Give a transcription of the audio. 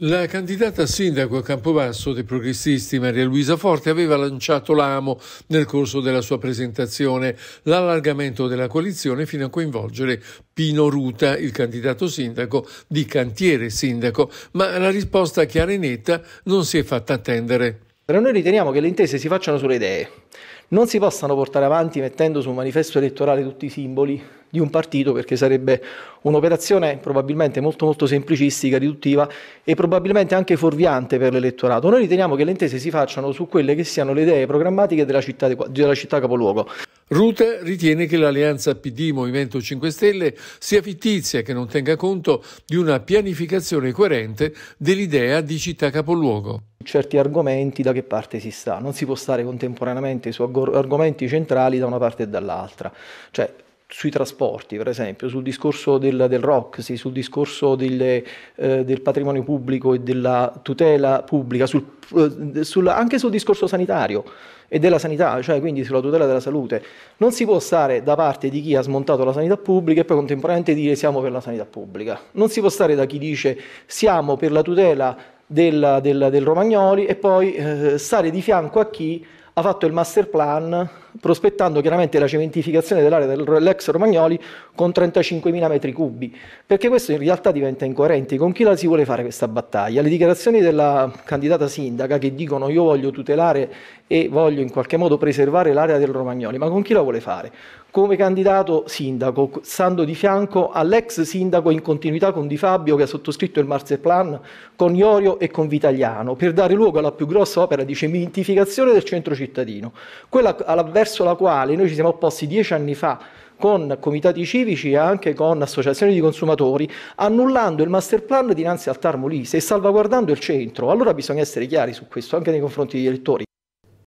La candidata a sindaco a Campobasso dei progressisti Maria Luisa Forte aveva lanciato l'amo nel corso della sua presentazione, l'allargamento della coalizione fino a coinvolgere Pino Ruta, il candidato sindaco di Cantiere Sindaco, ma la risposta chiara e netta non si è fatta attendere. Però Noi riteniamo che le intese si facciano sulle idee, non si possano portare avanti mettendo su un manifesto elettorale tutti i simboli di un partito perché sarebbe un'operazione probabilmente molto molto semplicistica, riduttiva e probabilmente anche fuorviante per l'elettorato. Noi riteniamo che le intese si facciano su quelle che siano le idee programmatiche della città, della città capoluogo. Rute ritiene che l'alleanza PD-Movimento 5 Stelle sia fittizia e che non tenga conto di una pianificazione coerente dell'idea di città capoluogo. Certi argomenti da che parte si sta? Non si può stare contemporaneamente su argomenti centrali da una parte e dall'altra. Cioè, sui trasporti, per esempio, sul discorso del, del rock, sul discorso delle, eh, del patrimonio pubblico e della tutela pubblica, sul, eh, sul, anche sul discorso sanitario e della sanità, cioè quindi sulla tutela della salute. Non si può stare da parte di chi ha smontato la sanità pubblica e poi contemporaneamente dire siamo per la sanità pubblica. Non si può stare da chi dice siamo per la tutela del, del, del Romagnoli e poi eh, stare di fianco a chi ha fatto il master plan prospettando chiaramente la cementificazione dell'area dell'ex Romagnoli con 35.000 metri cubi, perché questo in realtà diventa incoerente. Con chi la si vuole fare questa battaglia? Le dichiarazioni della candidata sindaca che dicono io voglio tutelare e voglio in qualche modo preservare l'area del Romagnoli, ma con chi la vuole fare? Come candidato sindaco, stando di fianco all'ex sindaco in continuità con Di Fabio che ha sottoscritto il Marser con Iorio e con Vitaliano per dare luogo alla più grossa opera di cementificazione del centro cittadino, quella all'avverso verso la quale noi ci siamo opposti dieci anni fa con comitati civici e anche con associazioni di consumatori, annullando il master plan dinanzi al Tarmolise e salvaguardando il centro. Allora bisogna essere chiari su questo, anche nei confronti degli elettori.